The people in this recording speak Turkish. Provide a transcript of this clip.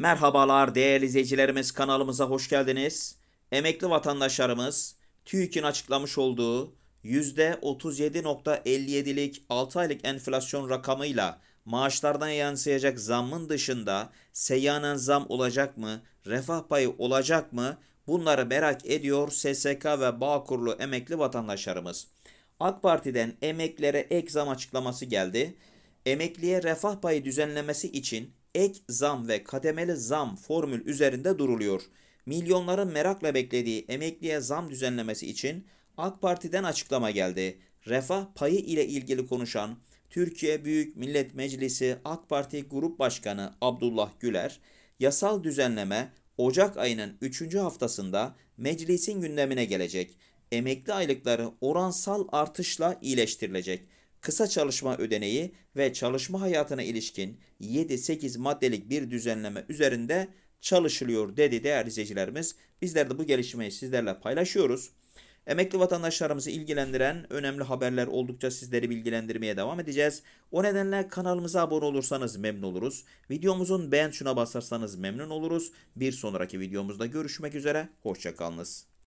Merhabalar değerli izleyicilerimiz kanalımıza hoş geldiniz. Emekli vatandaşlarımız TÜİK'in açıklamış olduğu %37.57'lik 6 aylık enflasyon rakamıyla maaşlardan yansıyacak zammın dışında seyyanen zam olacak mı, refah payı olacak mı bunları merak ediyor SSK ve Bağkurlu emekli vatandaşlarımız. AK Parti'den emeklere ek zam açıklaması geldi. Emekliye refah payı düzenlemesi için ek zam ve kademeli zam formül üzerinde duruluyor. Milyonların merakla beklediği emekliye zam düzenlemesi için AK Parti'den açıklama geldi. Refah payı ile ilgili konuşan Türkiye Büyük Millet Meclisi AK Parti Grup Başkanı Abdullah Güler, yasal düzenleme Ocak ayının 3. haftasında meclisin gündemine gelecek. Emekli aylıkları oransal artışla iyileştirilecek kısa çalışma ödeneği ve çalışma hayatına ilişkin 7-8 maddelik bir düzenleme üzerinde çalışılıyor dedi değerli izleyicilerimiz. Bizler de bu gelişmeyi sizlerle paylaşıyoruz. Emekli vatandaşlarımızı ilgilendiren önemli haberler oldukça sizleri bilgilendirmeye devam edeceğiz. O nedenle kanalımıza abone olursanız memnun oluruz. Videomuzun beğen tuşuna basarsanız memnun oluruz. Bir sonraki videomuzda görüşmek üzere. Hoşçakalınız.